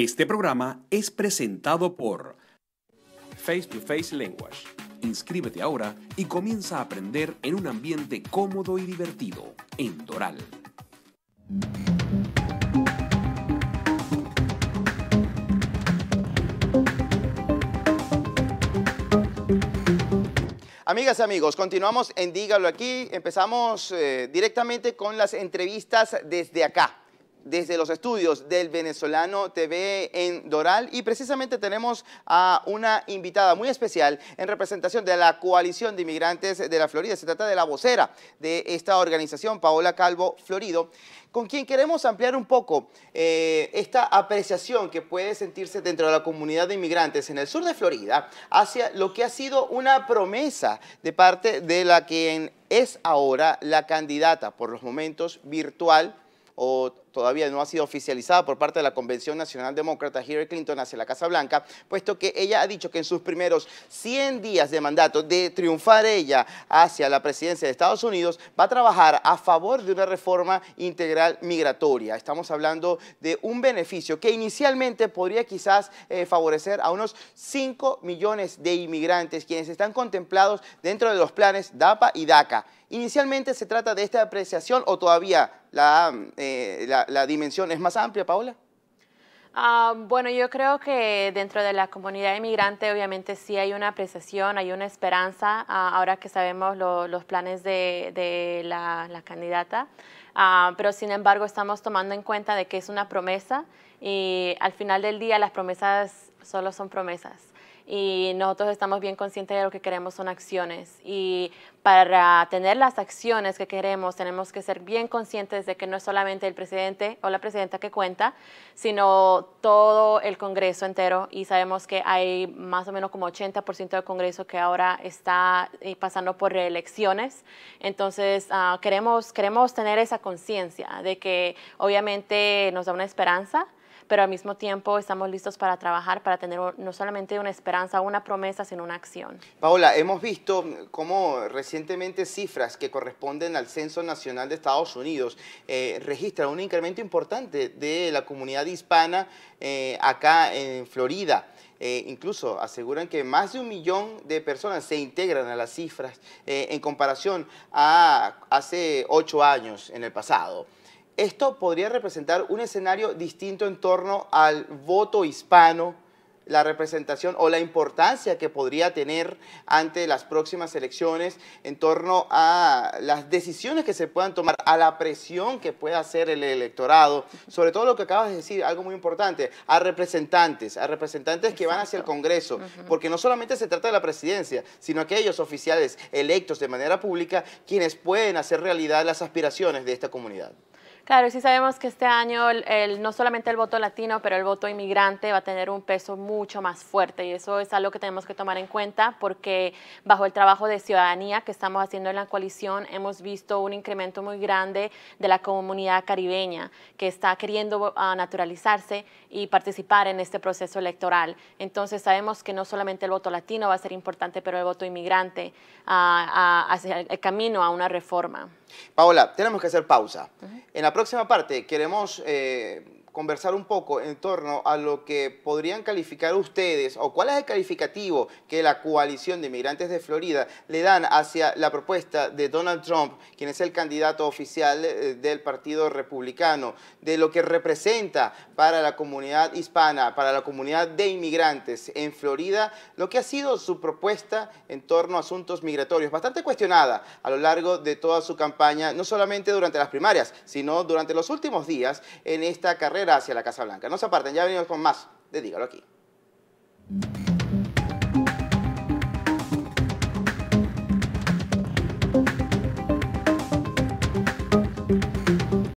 Este programa es presentado por Face to Face Language. Inscríbete ahora y comienza a aprender en un ambiente cómodo y divertido en Doral. Amigas y amigos, continuamos en Dígalo aquí. Empezamos eh, directamente con las entrevistas desde acá desde los estudios del venezolano TV en Doral y precisamente tenemos a una invitada muy especial en representación de la coalición de inmigrantes de la Florida. Se trata de la vocera de esta organización, Paola Calvo Florido, con quien queremos ampliar un poco eh, esta apreciación que puede sentirse dentro de la comunidad de inmigrantes en el sur de Florida hacia lo que ha sido una promesa de parte de la quien es ahora la candidata por los momentos virtual o todavía no ha sido oficializada por parte de la Convención Nacional Demócrata Hillary Clinton hacia la Casa Blanca, puesto que ella ha dicho que en sus primeros 100 días de mandato de triunfar ella hacia la presidencia de Estados Unidos, va a trabajar a favor de una reforma integral migratoria. Estamos hablando de un beneficio que inicialmente podría quizás eh, favorecer a unos 5 millones de inmigrantes quienes están contemplados dentro de los planes DAPA y DACA. Inicialmente se trata de esta apreciación o todavía eh, la, la, dimensión es más amplia, Paola. Ah, bueno, yo creo que dentro de la comunidad inmigrante obviamente sí hay una apreciación, hay una esperanza, ah, ahora que sabemos los planes de, la, candidata, ah, pero sin embargo estamos tomando en cuenta de que es una promesa y al final del día las promesas solo son promesas y nosotros estamos bien conscientes de lo que queremos son acciones y para tener las acciones que queremos tenemos que ser bien conscientes de que no es solamente el presidente o la presidenta que cuenta, sino todo el Congreso entero y sabemos que hay más o menos como 80% del Congreso que ahora está eh, pasando por reelecciones. entonces ah, queremos, queremos tener esa conciencia de que obviamente nos da una esperanza pero al mismo tiempo estamos listos para trabajar, para tener no solamente una esperanza, una promesa, sino una acción. Paola, hemos visto cómo recientemente cifras que corresponden al Censo Nacional de Estados Unidos eh, registran un incremento importante de la comunidad hispana eh, acá en Florida. Eh, incluso aseguran que más de un millón de personas se integran a las cifras en comparación a hace ocho años en el pasado esto podría representar un escenario distinto en torno al voto hispano, la representación o la importancia que podría tener ante las próximas elecciones en torno a las decisiones que se puedan tomar, a la presión que pueda hacer el electorado, sobre todo lo que acabas de decir, algo muy importante, a representantes, a representantes que van hacia el Congreso, porque no solamente se trata de la presidencia, sino aquellos oficiales electos de manera pública quienes pueden hacer realidad las aspiraciones de esta comunidad. Claro, sí sabemos que este año el, no solamente el voto latino, pero el voto inmigrante va a tener un peso mucho más fuerte y eso es algo que tenemos que tomar en cuenta porque bajo el trabajo de ciudadanía que estamos haciendo en la coalición hemos visto un incremento muy grande de la comunidad caribeña que está queriendo ah, naturalizarse y participar en este proceso electoral. Entonces sabemos que no solamente el voto latino va a ser importante, pero el voto inmigrante ah, ah, hacia el camino a una reforma. Paola, tenemos que hacer pausa. En la próxima parte queremos eh, conversar un poco en torno a lo que podrían calificar ustedes o cuál es el calificativo que la coalición de inmigrantes de Florida le dan hacia la propuesta de Donald Trump, quien es el candidato oficial eh, del Partido Republicano, de lo que representa para la comunidad hispana, para la comunidad de inmigrantes en Florida, lo que ha sido su propuesta en torno a asuntos migratorios, bastante cuestionada a lo largo de toda su campaña, no solamente durante las primarias, sino durante los últimos días en esta carrera hacia la Casa Blanca. No se aparten, ya venimos con más de Dígalo aquí.